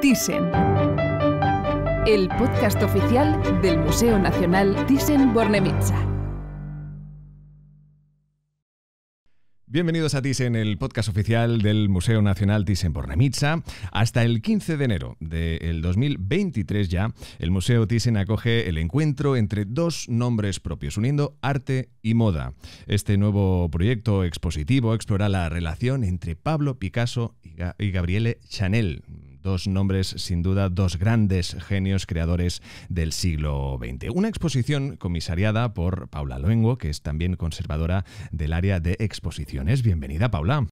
Thyssen. El podcast oficial del Museo Nacional Thyssen-Bornemisza. Bienvenidos a Thyssen, el podcast oficial del Museo Nacional Thyssen-Bornemisza. Hasta el 15 de enero del 2023 ya, el Museo Thyssen acoge el encuentro entre dos nombres propios, uniendo arte y moda. Este nuevo proyecto expositivo explora la relación entre Pablo Picasso y Gabriele Chanel Dos nombres, sin duda, dos grandes genios creadores del siglo XX. Una exposición comisariada por Paula Luengo, que es también conservadora del área de exposiciones. Bienvenida, Paula.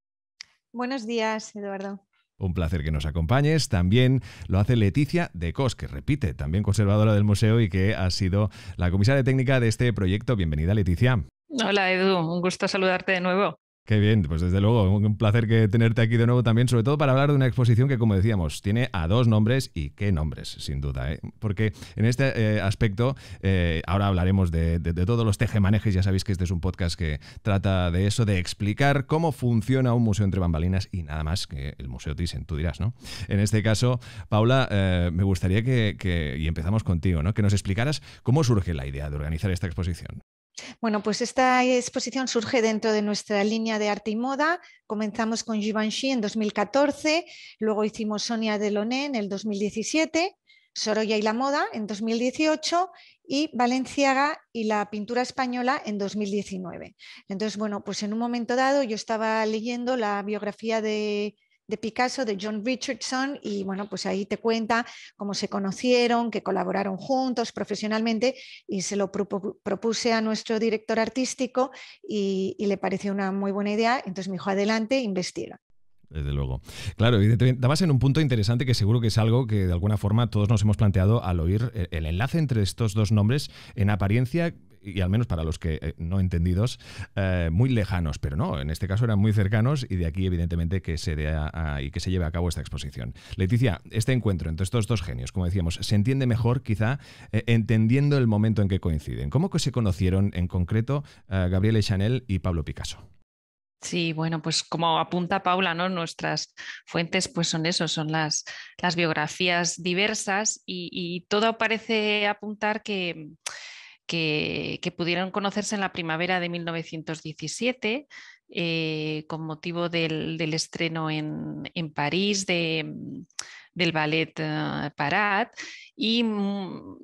Buenos días, Eduardo. Un placer que nos acompañes. También lo hace Leticia de Cos, que repite, también conservadora del museo y que ha sido la comisaria técnica de este proyecto. Bienvenida, Leticia. Hola, Edu. Un gusto saludarte de nuevo. Qué bien, pues desde luego, un placer que tenerte aquí de nuevo también, sobre todo para hablar de una exposición que, como decíamos, tiene a dos nombres y qué nombres, sin duda. ¿eh? Porque en este eh, aspecto, eh, ahora hablaremos de, todos los tejemanejes, ya sabéis que este es un podcast que trata de eso, de explicar cómo funciona un museo entre bambalinas y nada más que el Museo Thyssen, tú dirás, ¿no? En este caso, Paula, me gustaría que, que, y empezamos contigo, ¿no? Que nos explicaras cómo surge la idea de organizar esta exposición. Bueno, pues esta exposición surge dentro de nuestra línea de arte y moda. Comenzamos con Givenchy en 2014, luego hicimos Sonia Delaunay en el 2017, Sorolla y la moda en 2018 y Valenciaga y la pintura española en 2019. Entonces, bueno, pues en un momento dado yo estaba leyendo la biografía de de Picasso, de John Richardson, y bueno, pues ahí te cuenta cómo se conocieron, que colaboraron juntos profesionalmente, y se lo propuse a nuestro director artístico y, le pareció una muy buena idea, entonces me dijo, adelante, investiga desde luego. Claro, y además en un punto interesante que seguro que es algo que de alguna forma todos nos hemos planteado al oír eh, el enlace entre estos dos nombres. En apariencia y al menos para los que eh, no entendidos, eh, muy lejanos, pero no, en este caso eran muy cercanos y de aquí evidentemente que se que se lleve a cabo esta exposición. Leticia, este encuentro entre estos dos genios, como decíamos, se entiende mejor quizá eh, entendiendo el momento en que coinciden. ¿Cómo que se conocieron en concreto Gabriel Chanel y Pablo Picasso? Sí, bueno, pues como apunta Paula, ¿no? Nuestras fuentes pues son eso, son las, las biografías diversas y todo parece apuntar que, que, pudieron conocerse en la primavera de 1917 eh, con motivo del, estreno en, París mm, del ballet eh, Parat y mm,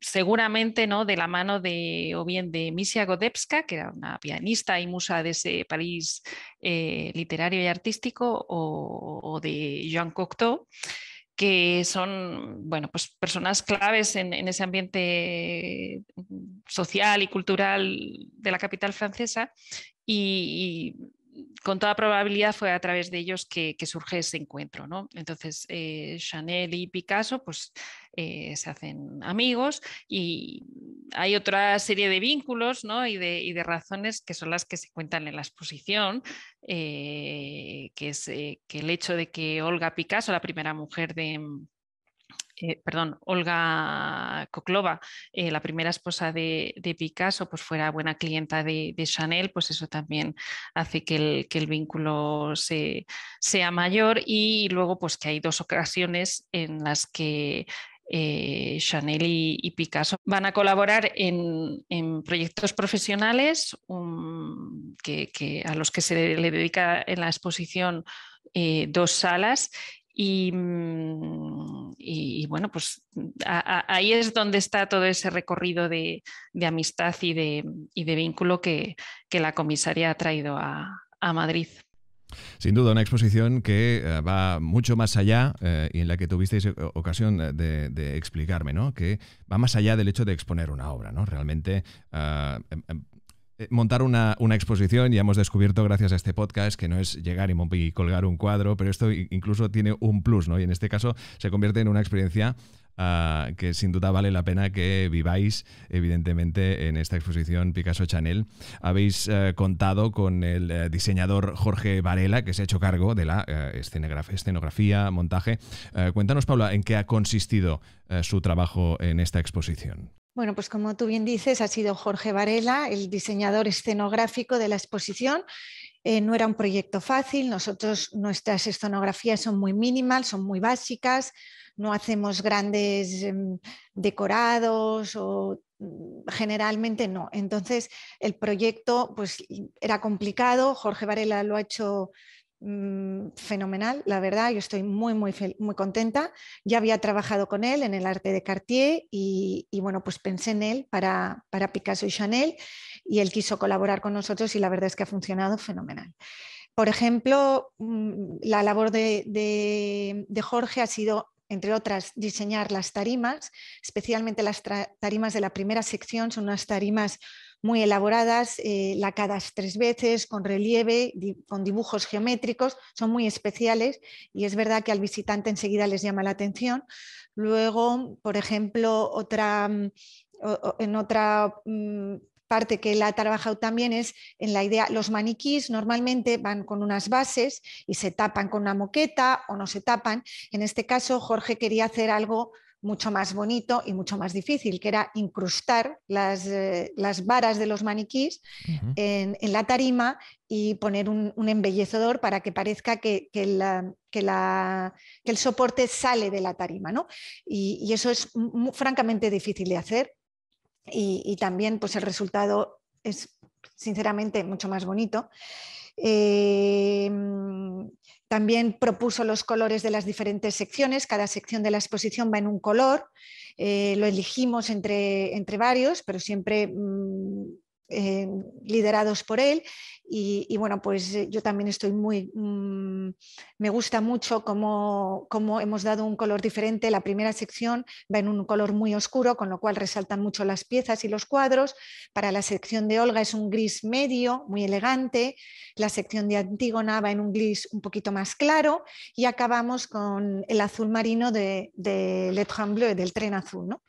seguramente ¿no? de la mano de o bien de Misia Godepska, que era una pianista y musa de ese París eh, literario y artístico, o, o de Jean Cocteau que son bueno, pues personas claves en, ese ambiente mm, social y cultural de la capital francesa y con toda probabilidad fue a través de ellos que, surge ese encuentro. ¿no? Entonces, eh, Chanel y Picasso pues, eh, se hacen amigos y hay otra serie de vínculos ¿no? y, de, razones que son las que se cuentan en la exposición, eh, que es que el hecho de que Olga Picasso, la primera mujer de, eh, perdón, Olga Koklova, eh, la primera esposa de, Picasso, pues fuera buena clienta de, Chanel, pues eso también hace que el, vínculo sea mayor y luego pues que hay dos ocasiones en las que eh, Chanel y, Picasso. Van a colaborar en, proyectos profesionales que, a los que se le dedica en la exposición dos salas Mm, y, bueno, pues ahí es donde está todo ese recorrido de, amistad y de, y de vínculo que, la comisaría ha traído a, a Madrid. Sin duda, una exposición que eh, va mucho más allá eh, y en la que tuvisteis eh, ocasión de, explicarme, ¿no? Que va más allá del hecho de exponer una obra, ¿no? Realmente em, em, eh, montar una, exposición. Ya hemos descubierto gracias a este podcast que no es llegar y, colgar un cuadro, pero esto incluso tiene un plus, ¿no? Y en este caso se convierte en una experiencia ah, que sin duda vale la pena que viváis, evidentemente, en esta exposición Picasso Chanel. Habéis eh, contado con el eh, diseñador Jorge Varela, que se ha hecho cargo de la escenografía, escenografía, montaje. cuéntanos, Paula, en qué ha consistido su trabajo en esta exposición. Bueno, pues como tú bien dices, ha sido Jorge Varela, el diseñador escenográfico de la exposición. Eh, no era un proyecto fácil, nosotros nuestras escenografías son muy mínimas, son muy básicas, no hacemos grandes em, decorados o mm, generalmente no. Entonces el proyecto pues, era complicado, Jorge Varela lo ha hecho Mm, fenomenal, la verdad, yo estoy muy, muy, muy contenta. Ya había trabajado con él en el arte de Cartier y, bueno, pues pensé en él para, para Picasso y Chanel y él quiso colaborar con nosotros y la verdad es que ha funcionado fenomenal. Por ejemplo, mm, la labor de, de, de, Jorge ha sido, entre otras, diseñar las tarimas, especialmente las tarimas de la primera sección, son unas tarimas muy elaboradas, eh, lacadas tres veces, con relieve, con dibujos geométricos, son muy especiales y es verdad que al visitante enseguida les llama la atención. Luego, por ejemplo, otra, mm, en otra mm, parte que él ha trabajado también es en la idea, los maniquís normalmente van con unas bases y se tapan con una moqueta o no se tapan. En este caso, Jorge quería hacer algo mucho más bonito y mucho más difícil, que era incrustar las, eh, varas de los maniquís en, la tarima y poner un, un embellecedor para que parezca que, la, que, la, el soporte sale de la tarima. Y, eso es francamente difícil de hacer y, también pues, el resultado es sinceramente mucho más bonito. Eh, también propuso los colores de las diferentes secciones, cada sección de la exposición va en un color, eh, lo elegimos entre, entre varios, pero siempre mm, Em, liderados por él. Y, bueno, pues eh, yo también estoy muy, mm, me gusta mucho cómo, cómo, hemos dado un color diferente. La primera sección va en un color muy oscuro, con lo cual resaltan mucho las piezas y los cuadros. Para la sección de Olga es un gris medio, muy elegante. La sección de Antígona va en un gris un poquito más claro. Y acabamos con el azul marino de, Le del tren azul. ¿no?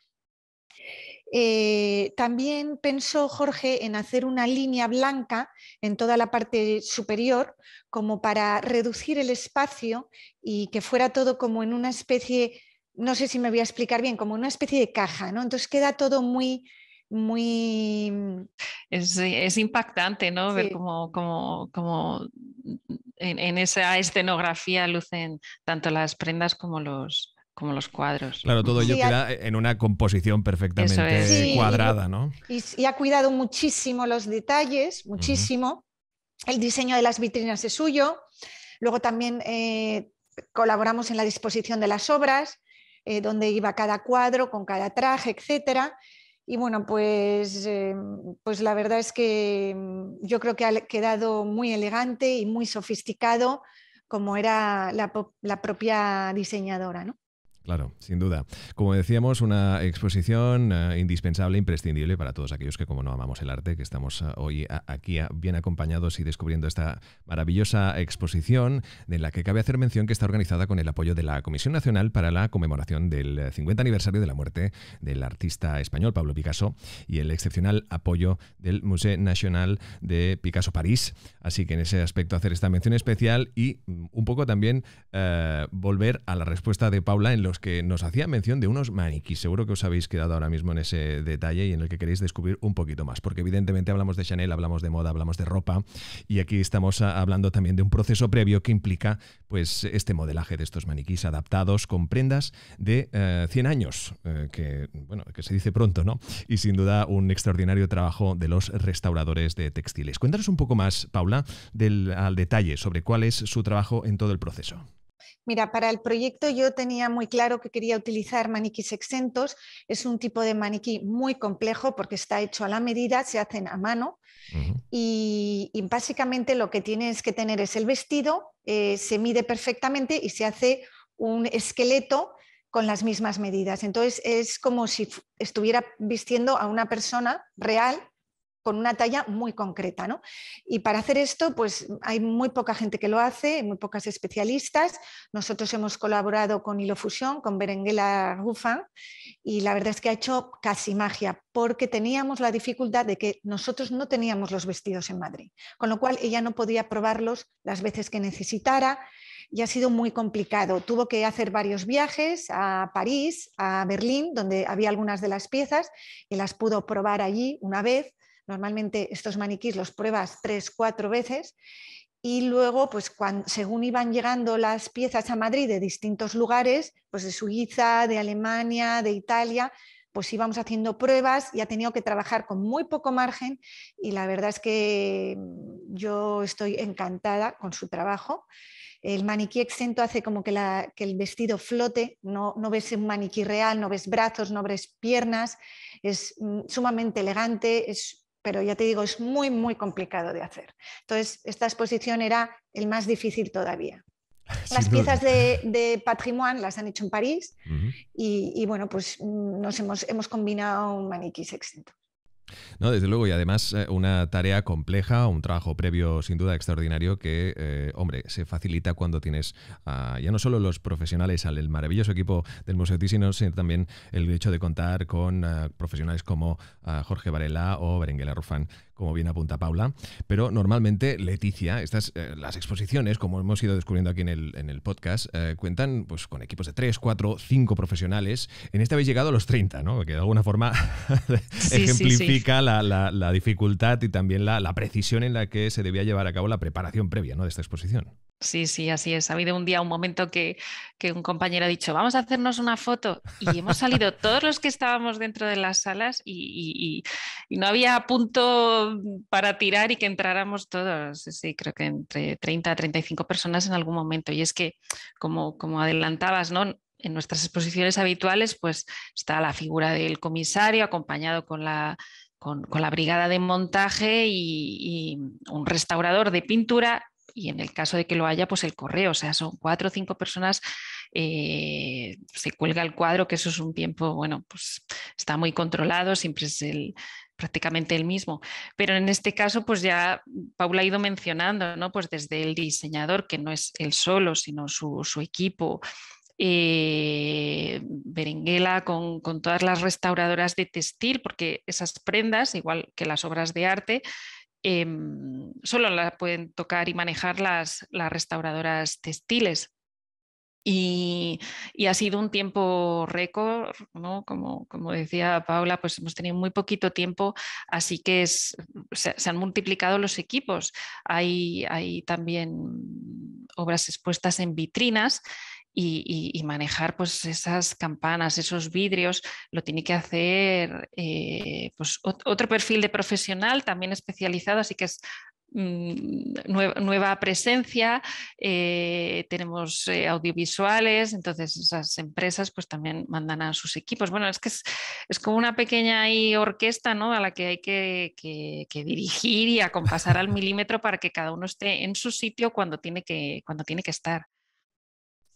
Eh, también pensó Jorge en hacer una línea blanca en toda la parte superior, como para reducir el espacio y que fuera todo como en una especie, no sé si me voy a explicar bien, como una especie de caja, Entonces queda todo muy, muy... Mm, es, impactante, ¿no? Ver cómo, en, esa escenografía lucen tanto las prendas como los, como los cuadros. Claro, todo ello queda en una composición perfectamente cuadrada, ¿no? Y, ha cuidado muchísimo los detalles, muchísimo. El diseño de las vitrinas es suyo. Luego también eh, colaboramos en la disposición de las obras, eh, donde iba cada cuadro, con cada traje, etcétera. Y bueno, pues, em, pues la verdad es que em, yo creo que ha quedado muy elegante y muy sofisticado como era la, la propia diseñadora. ¿no? Claro, sin duda. Como decíamos, una exposición eh, indispensable, imprescindible para todos aquellos que, como no amamos el arte, que estamos eh, hoy aquí bien acompañados y descubriendo esta maravillosa exposición, de la que cabe hacer mención que está organizada con el apoyo de la Comisión Nacional para la conmemoración del 50 aniversario de la muerte del artista español Pablo Picasso y el excepcional apoyo del Museo Nacional de Picasso París. Así que en ese aspecto hacer esta mención especial y mm, un poco también eh, volver a la respuesta de Paula en los que nos hacía mención de unos maniquís. Seguro que os habéis quedado ahora mismo en ese detalle y en el que queréis descubrir un poquito más, porque evidentemente hablamos de Chanel, hablamos de moda, hablamos de ropa y aquí estamos ah, hablando también de un proceso previo que implica pues este modelaje de estos maniquís adaptados con prendas de 100 eh, años, eh, que bueno, que se dice pronto, ¿no? Y sin duda un extraordinario trabajo de los restauradores de textiles. Cuéntanos un poco más, Paula, al detalle sobre cuál es su trabajo en todo el proceso. Mira, para el proyecto yo tenía muy claro que quería utilizar maniquís exentos. Es un tipo de maniquí muy complejo porque está hecho a la medida, se hacen a mano y, básicamente lo que tienes que tener es el vestido, eh, se mide perfectamente y se hace un esqueleto con las mismas medidas. Entonces es como si estuviera vistiendo a una persona real con una talla muy concreta. ¿no? Y para hacer esto, pues hay muy poca gente que lo hace, muy pocas especialistas. Nosotros hemos colaborado con Hilo Fusión, con Berenguela Rufan, y la verdad es que ha hecho casi magia, porque teníamos la dificultad de que nosotros no teníamos los vestidos en Madrid, con lo cual ella no podía probarlos las veces que necesitara y ha sido muy complicado. Tuvo que hacer varios viajes a París, a Berlín, donde había algunas de las piezas y las pudo probar allí una vez. Normalmente estos maniquís los pruebas tres, cuatro veces y luego, pues cuando, según iban llegando las piezas a Madrid de distintos lugares, pues de Suiza, de Alemania, de Italia, pues íbamos haciendo pruebas y ha tenido que trabajar con muy poco margen y la verdad es que mm, yo estoy encantada con su trabajo. El maniquí exento hace como que, la, el vestido flote, no, no, ves un maniquí real, no ves brazos, no ves piernas, es mm, sumamente elegante, es pero ya te digo, es muy, muy complicado de hacer. Entonces, esta exposición era el más difícil todavía. las piezas de, de, las han hecho en París y, bueno, pues mm, nos hemos, hemos combinado un maniquí sexto. No, desde luego, y además eh, una tarea compleja, un trabajo previo sin duda extraordinario que, eh, hombre, se facilita cuando tienes ya no solo los profesionales, al el maravilloso equipo del Museo Tisino, sino también el hecho de contar con eh, profesionales como ah, Jorge Varela o Berenguela Rufán, como bien apunta Paula, pero normalmente Leticia, estas, eh, las exposiciones, como hemos ido descubriendo aquí en el, en el podcast, eh, cuentan pues, con equipos de tres, cuatro, cinco profesionales. En esta habéis llegado a los 30, ¿no? que de alguna forma ejemplifica La, la, dificultad y también la, la, precisión en la que se debía llevar a cabo la preparación previa ¿no? de esta exposición. Sí, sí, así es. Ha habido un día, un momento que, un compañero ha dicho, vamos a hacernos una foto. Y hemos salido todos los que estábamos dentro de las salas y, no había punto para tirar y que entráramos todos. Sí, creo que entre 30 a 35 personas en algún momento. Y es que, como, como adelantabas, ¿no? en nuestras exposiciones habituales, pues está la figura del comisario acompañado con la con, la brigada de montaje y, un restaurador de pintura y en el caso de que lo haya, pues el correo. O sea, son cuatro o cinco personas, eh, se cuelga el cuadro, que eso es un tiempo, bueno, pues está muy controlado, siempre es el prácticamente el mismo. Pero en este caso, pues ya Paula ha ido mencionando, ¿no? Pues desde el diseñador, que no es él solo, sino su, equipo, eh, Berenguela con, con, todas las restauradoras de textil, porque esas prendas, igual que las obras de arte, Em, solo la pueden tocar y manejar las, restauradoras textiles. Y, ha sido un tiempo récord, como, como, decía Paula, pues hemos tenido muy poquito tiempo, así que se, se, han multiplicado los equipos. Hay, hay también obras expuestas en vitrinas y, manejar pues, esas campanas, esos vidrios, lo tiene que hacer eh, pues, otro perfil de profesional también especializado, así que es mm, nueva, presencia, eh, tenemos eh, audiovisuales, entonces esas empresas pues, también mandan a sus equipos. Bueno, es que es, como una pequeña orquesta ¿no? a la que hay que, que, dirigir y acompasar al milímetro para que cada uno esté en su sitio cuando tiene que, cuando tiene que estar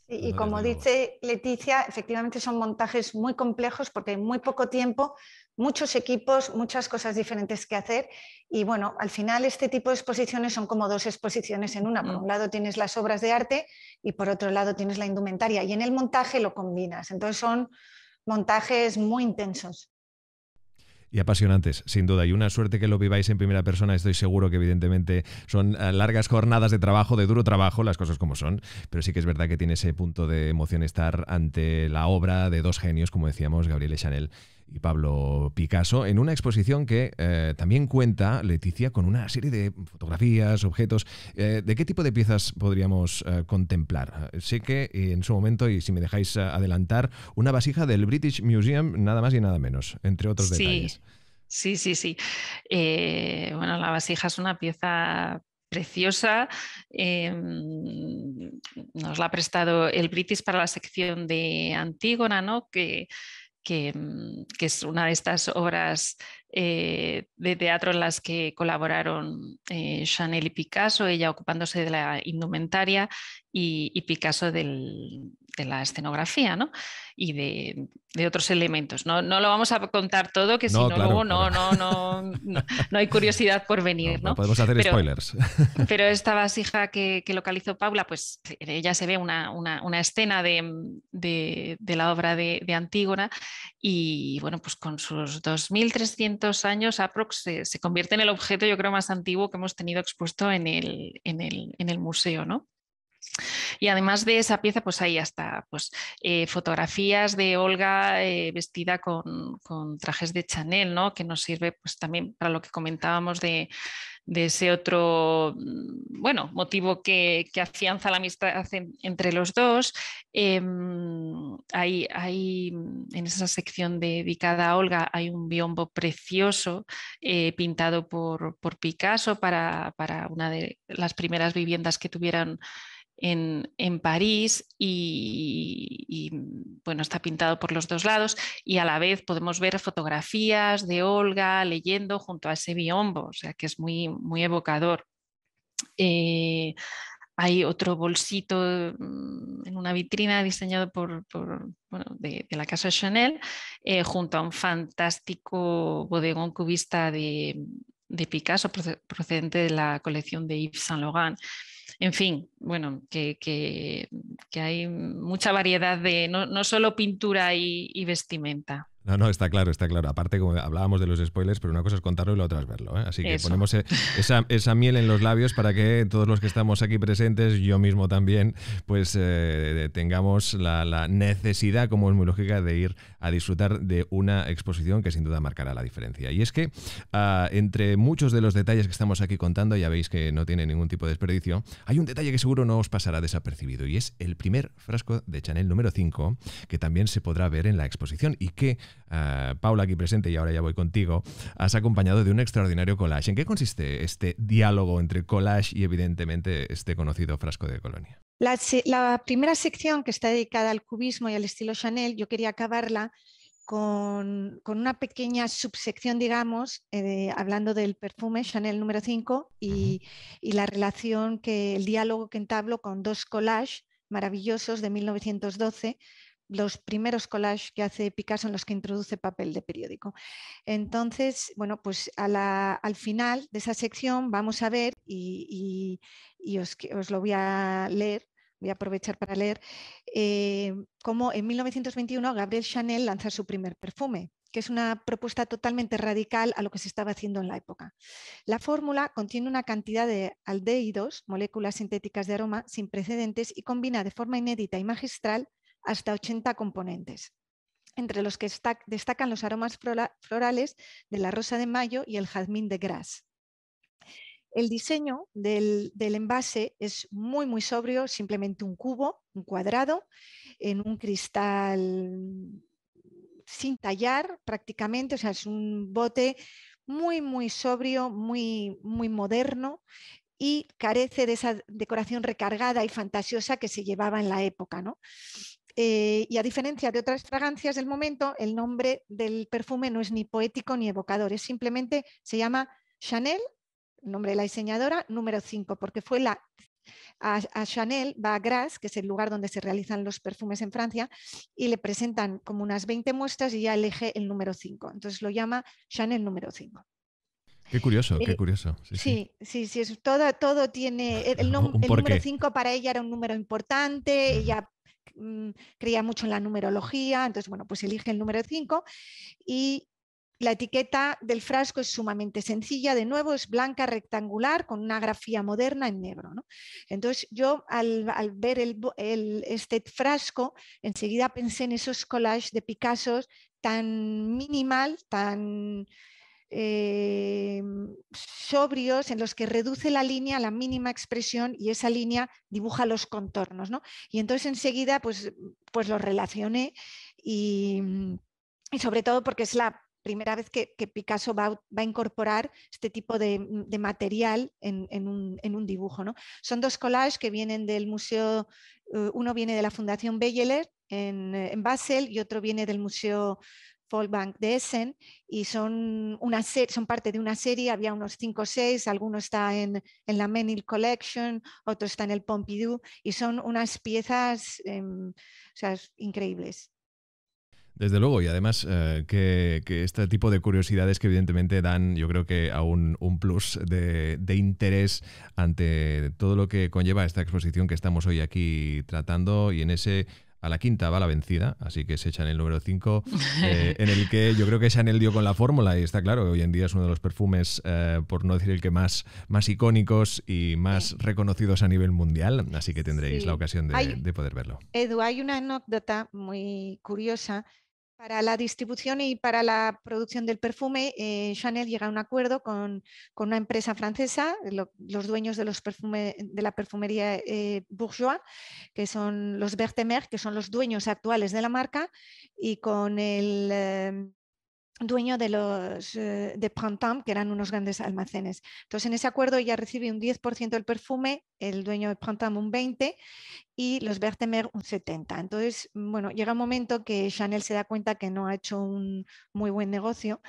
y como dice Leticia, efectivamente son montajes muy complejos porque hay muy poco tiempo, muchos equipos, muchas cosas diferentes que hacer. Y bueno, al final este tipo de exposiciones son como dos exposiciones en una. Por un lado tienes las obras de arte y por otro lado tienes la indumentaria. Y en el montaje lo combinas. Entonces son montajes muy intensos y apasionantes, sin duda. Y una suerte que lo viváis en primera persona, estoy seguro que evidentemente son eh, largas jornadas de trabajo, de duro trabajo, las cosas como son, pero sí que es verdad que tiene ese punto de emoción estar ante la obra de dos genios, como decíamos, Gabriel y Chanel y Pablo Picasso en una exposición que eh, también cuenta, Leticia, con una serie de fotografías, objetos. Eh, ¿De qué tipo de piezas podríamos eh, contemplar? Sé que en su momento, y si me dejáis adelantar, una vasija del British Museum, nada más y nada menos, entre otros detalles. Sí, sí, sí. bueno, la vasija es una pieza preciosa. Em, nos la ha prestado el British para la sección de Antígona, ¿no? que Mm, que, es una de estas obras eh, de teatro en las que colaboraron eh, Chanel y Picasso, ella ocupándose de la indumentaria y Picasso del, de la escenografía ¿no? y de, otros elementos. No, no, lo vamos a contar todo, que si no, no, no, no, hay curiosidad por venir. No, podemos hacer spoilers. Pero esta vasija que, localizó Paula, pues ella eh, se ve una, una, escena mm, de, la obra de, Antígona y bueno, pues con sus 2.300 años aprox se, se, convierte en el objeto yo creo más antiguo que hemos tenido expuesto en el, el, en el museo, ¿no? Y además de esa pieza, pues hay hasta pues, eh, fotografías de Olga eh, vestida con, trajes de Chanel, ¿no? que nos sirve pues, también para lo que comentábamos de, ese otro mm, bueno, motivo que, que afianza la amistad entre los dos. Em, hay, mm, en esa sección dedicada a Olga hay un biombo precioso eh, pintado por, Picasso para, para, una de las primeras viviendas que tuvieron en, en París y, mm, bueno, está pintado por los dos lados y a la vez podemos ver fotografías de Olga leyendo junto a ese biombo, o sea que es muy, muy evocador. Eh, hay otro bolsito mm, en una vitrina diseñado por, de, la casa Chanel eh, junto a un fantástico bodegón cubista de, de Picasso procedente de la colección de Yves Saint Laurent en fin, bueno, que, que, hay mucha variedad de no, no solo pintura y vestimenta. No, no, está claro, está claro. Aparte, como hablábamos de los spoilers, pero una cosa es contarlo y la otra es verlo. ¿eh? Así que ponemos e-, esa, miel en los labios para que todos los que estamos aquí presentes, yo mismo también, pues eh, tengamos la, necesidad, como es muy lógica, de ir a disfrutar de una exposición que sin duda marcará la diferencia. Y es que ah, entre muchos de los detalles que estamos aquí contando, ya veis que no tiene ningún tipo de desperdicio, hay un detalle que seguro no os pasará desapercibido y es el primer frasco de Chanel número 5 que también se podrá ver en la exposición y que eh, Paula aquí presente, y ahora ya voy contigo, has acompañado de un extraordinario collage. ¿En qué consiste este diálogo entre collage y evidentemente este conocido frasco de Colonia? La, primera sección que está dedicada al cubismo y al estilo Chanel, yo quería acabarla con, una pequeña subsección, digamos, eh, hablando del perfume Chanel número 5 y, y, la relación que, el diálogo que entablo con dos collages maravillosos de 1912 los primeros collages que hace Picasso en los que introduce papel de periódico. Entonces, bueno, pues al final de esa sección vamos a ver, y, os, lo voy a leer, voy a aprovechar para leer, eh, cómo en 1921 Gabriel Chanel lanza su primer perfume, que es una propuesta totalmente radical a lo que se estaba haciendo en la época. La fórmula contiene una cantidad de aldeídos, moléculas sintéticas de aroma, sin precedentes y combina de forma inédita y magistral hasta 80 componentes, entre los que destacan los aromas florales de la rosa de mayo y el jazmín de gras. El diseño del, envase es muy, muy sobrio, simplemente un cubo, un cuadrado, en un cristal sin tallar prácticamente, o sea, es un bote muy, muy sobrio, muy, muy moderno y carece de esa decoración recargada y fantasiosa que se llevaba en la época. ¿no? Eh, y a diferencia de otras fragancias del momento, el nombre del perfume no es ni poético ni evocador, es simplemente se llama Chanel, nombre de la diseñadora, número 5, porque fue la a, Chanel, va a Grasse, que es el lugar donde se realizan los perfumes en Francia, y le presentan como unas 20 muestras y ya elige el número 5. Entonces lo llama Chanel número 5. Qué curioso, qué eh, curioso. Sí, sí, sí, todo, todo tiene. El, el número 5 para ella era un número importante, ella Mm, creía mucho en la numerología, entonces, bueno, pues elige el número 5 y la etiqueta del frasco es sumamente sencilla, de nuevo es blanca rectangular con una grafía moderna en negro. Entonces yo al, ver el, este frasco enseguida pensé en esos collages de Picasso tan minimal, tan eh, sobrios en los que reduce la línea a la mínima expresión y esa línea dibuja los contornos. ¿no? Y entonces enseguida pues, pues los relacioné y, sobre todo porque es la primera vez que, Picasso va, a incorporar este tipo de, material en, un, dibujo. ¿no? Son dos collages que vienen del museo, eh, uno viene de la Fundación Beyeler en, en Basel y otro viene del Museo Folkbank de Essen y son, una son parte de una serie, había unos 5 o 6, algunos está en, la Menil Collection, otro está en el Pompidou y son unas piezas em, increíbles. Desde luego, y además eh, que, este tipo de curiosidades que evidentemente dan, yo creo que aún un plus de, de, interés ante todo lo que conlleva esta exposición que estamos hoy aquí tratando y en ese a la quinta va la vencida, así que se echa en el número 5, eh, en el que yo creo que el dio con la fórmula y está claro que hoy en día es uno de los perfumes, eh, por no decir el que más, más icónicos y más reconocidos a nivel mundial, así que tendréis la ocasión de, de, poder verlo. Edu, hay una anécdota muy curiosa para la distribución y para la producción del perfume, eh, Chanel llega a un acuerdo con, una empresa francesa, los dueños de, los perfume, de la perfumería eh, bourgeois, que son los Bertemer, que son los dueños actuales de la marca, y con el em, dueño de los eh, de Printemps, que eran unos grandes almacenes. Entonces, en ese acuerdo ella recibe un 10% del perfume, el dueño de Printemps un 20% y los Bertemer un 70%. Entonces, bueno, llega un momento que Chanel se da cuenta que no ha hecho un muy buen negocio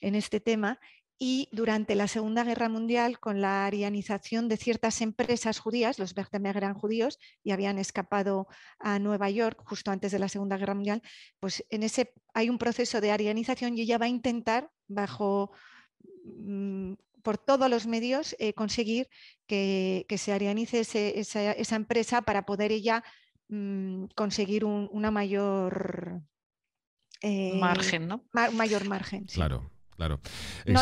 en este tema y durante la Segunda Guerra Mundial, con la arianización de ciertas empresas judías, los Bertemer eran judíos y habían escapado a Nueva York justo antes de la Segunda Guerra Mundial, pues en ese hay un proceso de arianización y ella va a intentar, bajo, mm, por todos los medios, eh, conseguir que, se arianice esa, empresa para poder ella mm, conseguir un, una mayor... Eh, margen, ¿no? mayor margen. Claro. No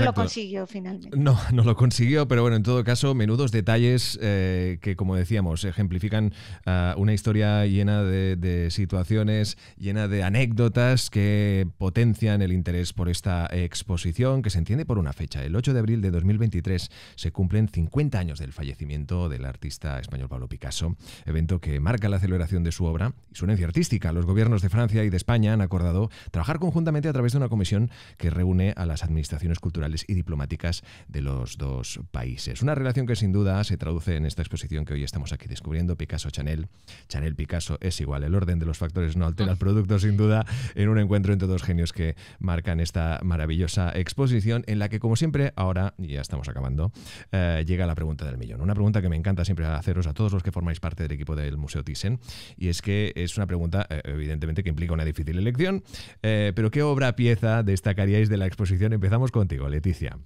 lo consiguió finalmente. No, no lo consiguió, pero bueno, en todo caso, menudos detalles eh, que, como decíamos, ejemplifican ah, una historia llena de, situaciones, llena de anécdotas que potencian el interés por esta exposición, que se entiende por una fecha. El 8 de abril de 2023 se cumplen 50 años del fallecimiento del artista español Pablo Picasso, evento que marca la celebración de su obra y su herencia artística. Los gobiernos de Francia y de España han acordado trabajar conjuntamente a través de una comisión que reúne a las administraciones culturales y diplomáticas de los dos países. Una relación que sin duda se traduce en esta exposición que hoy estamos aquí descubriendo, Picasso Chanel. Chanel Picasso es igual, el orden de los factores no altera el ah. producto sin duda, en un encuentro entre dos genios que marcan esta maravillosa exposición en la que como siempre ahora, ya estamos acabando, eh, llega la pregunta del millón. Una pregunta que me encanta siempre haceros a todos los que formáis parte del equipo del Museo Thyssen y es que es una pregunta eh, evidentemente que implica una difícil elección, eh, pero ¿qué obra pieza destacaríais de la exposición Empezamos contigo, Leticia.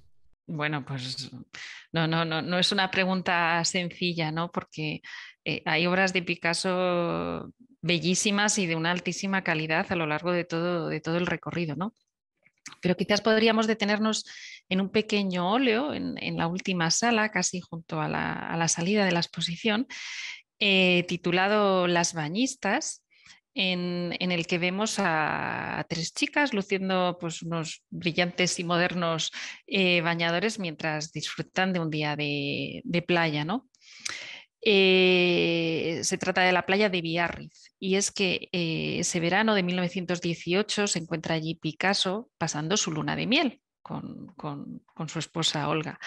Bueno, pues no, no, no, no es una pregunta sencilla, ¿no? Porque eh, hay obras de Picasso bellísimas y de una altísima calidad a lo largo de todo, de todo el recorrido, ¿no? Pero quizás podríamos detenernos en un pequeño óleo, en, la última sala, casi junto a la, salida de la exposición, eh, titulado Las bañistas, en, el que vemos a, tres chicas luciendo pues, unos brillantes y modernos eh, bañadores mientras disfrutan de un día de, playa. Eh, se trata de la playa de Biarritz y es que eh, ese verano de 1918 se encuentra allí Picasso pasando su luna de miel con, su esposa Olga.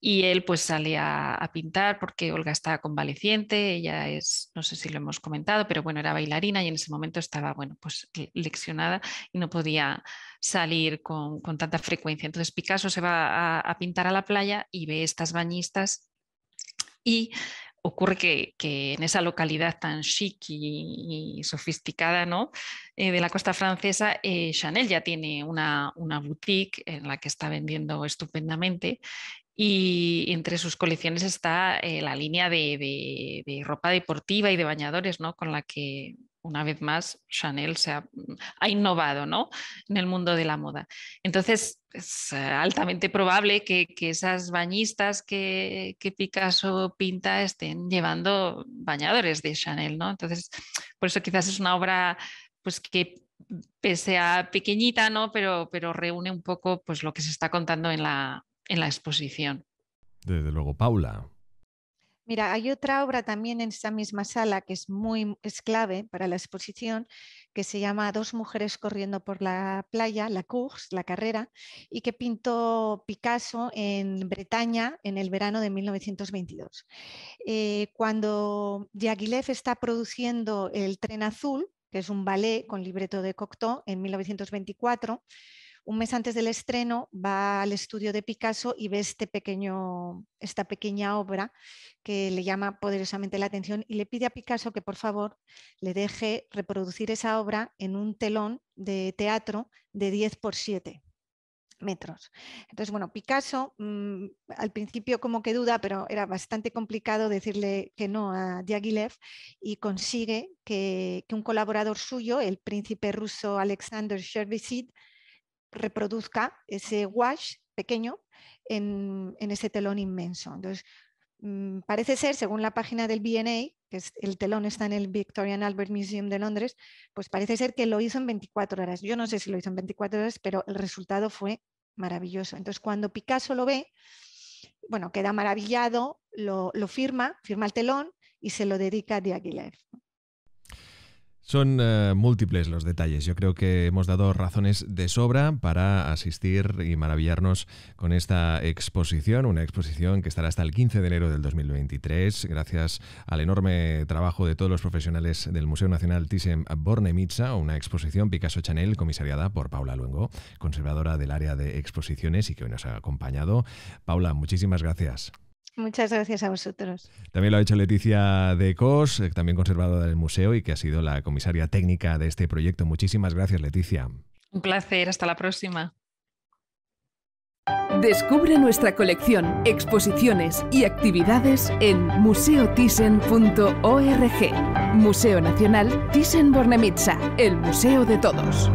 Y él pues sale a, pintar porque Olga estaba convaleciente, ella es, no sé si lo hemos comentado, pero bueno, era bailarina y en ese momento estaba, bueno, pues leccionada y no podía salir con, tanta frecuencia. Entonces Picasso se va a, a pintar a la playa y ve estas bañistas y ocurre que, en esa localidad tan chic y, sofisticada ¿no? Eh, de la costa francesa, eh, Chanel ya tiene una, boutique en la que está vendiendo estupendamente y entre sus colecciones está eh, la línea de, de, ropa deportiva y de bañadores ¿no? con la que una vez más, Chanel se mm, ha, innovado ¿no? en el mundo de la moda. Entonces, es eh, altamente probable que, esas bañistas que, Picasso pinta estén llevando bañadores de Chanel. ¿no? Entonces, por eso quizás es una obra pues, que pese a pequeñita, ¿no? pero, pero reúne un poco pues, lo que se está contando en la, en la exposición. Desde luego, Paula, Mira, hay otra obra también en esta misma sala que es muy clave para la exposición, que se llama Dos mujeres corriendo por la playa, la course, la carrera, y que pintó Picasso en Bretaña en el verano de 1922. Eh, cuando Diaghilev está produciendo El tren azul, que es un ballet con libreto de Cocteau en 1924, un mes antes del estreno va al estudio de Picasso y ve este pequeño, esta pequeña obra que le llama poderosamente la atención y le pide a Picasso que por favor le deje reproducir esa obra en un telón de teatro de 10 por 7 metros. Entonces, bueno, Picasso mm, al principio como que duda, pero era bastante complicado decirle que no a Diaghilev y consigue que, un colaborador suyo, el príncipe ruso Alexander Shervisit, reproduzca ese wash pequeño en, ese telón inmenso. Entonces, mm, parece ser, según la página del BNA, que es, el telón está en el Victorian Albert Museum de Londres, pues parece ser que lo hizo en 24 horas. Yo no sé si lo hizo en 24 horas, pero el resultado fue maravilloso. Entonces, cuando Picasso lo ve, bueno, queda maravillado, lo, lo firma, firma el telón y se lo dedica a Diaghilev. Son eh, múltiples los detalles. Yo creo que hemos dado razones de sobra para asistir y maravillarnos con esta exposición, una exposición que estará hasta el 15 de enero del 2023, gracias al enorme trabajo de todos los profesionales del Museo Nacional Thyssen-Bornemisza, una exposición Picasso Chanel comisariada por Paula Luengo, conservadora del área de exposiciones y que hoy nos ha acompañado. Paula, muchísimas gracias. Muchas gracias a vosotros. También lo ha hecho Leticia de Cos, eh, también conservadora del museo y que ha sido la comisaria técnica de este proyecto. Muchísimas gracias, Leticia. Un placer, hasta la próxima. Descubre nuestra colección, exposiciones y actividades en museotisen.org. Museo Nacional Thyssen-Bornemisza, el museo de todos.